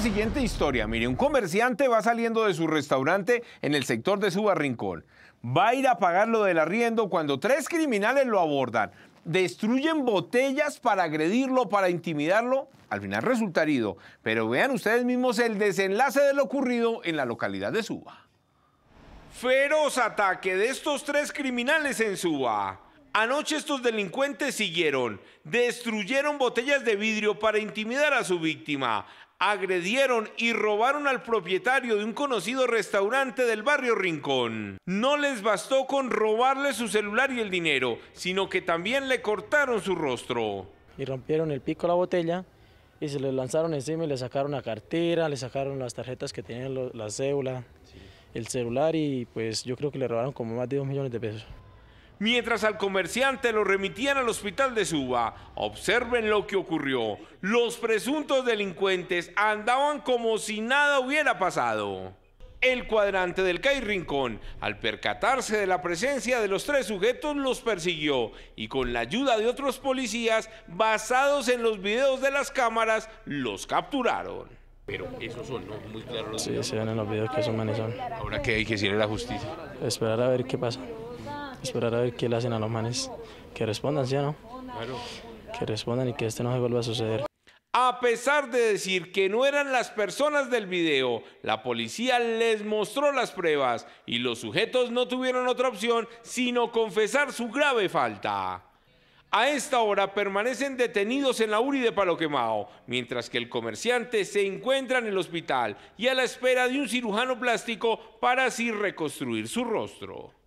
siguiente historia. Mire, un comerciante va saliendo de su restaurante en el sector de Suba Rincón. Va a ir a pagar lo del arriendo cuando tres criminales lo abordan. Destruyen botellas para agredirlo, para intimidarlo. Al final resulta herido. Pero vean ustedes mismos el desenlace de lo ocurrido en la localidad de Suba. Feroz ataque de estos tres criminales en Suba. Anoche estos delincuentes siguieron, destruyeron botellas de vidrio para intimidar a su víctima, agredieron y robaron al propietario de un conocido restaurante del barrio Rincón. No les bastó con robarle su celular y el dinero, sino que también le cortaron su rostro. Y rompieron el pico a la botella y se le lanzaron encima y le sacaron la cartera, le sacaron las tarjetas que tenían la cédula, el celular y pues yo creo que le robaron como más de 2 millones de pesos mientras al comerciante lo remitían al hospital de Suba. Observen lo que ocurrió. Los presuntos delincuentes andaban como si nada hubiera pasado. El cuadrante del CAI Rincón, al percatarse de la presencia de los tres sujetos, los persiguió y con la ayuda de otros policías, basados en los videos de las cámaras, los capturaron. Pero esos son, ¿no? Muy claros los Sí, se ven en los videos que son Ahora, ¿qué hay que decirle a la justicia? Esperar a ver qué pasa esperar a ver qué le hacen a los manes. Que respondan, ya, no? Que respondan y que este no se vuelva a suceder. A pesar de decir que no eran las personas del video, la policía les mostró las pruebas y los sujetos no tuvieron otra opción sino confesar su grave falta. A esta hora permanecen detenidos en la URI de Paloquemao, mientras que el comerciante se encuentra en el hospital y a la espera de un cirujano plástico para así reconstruir su rostro.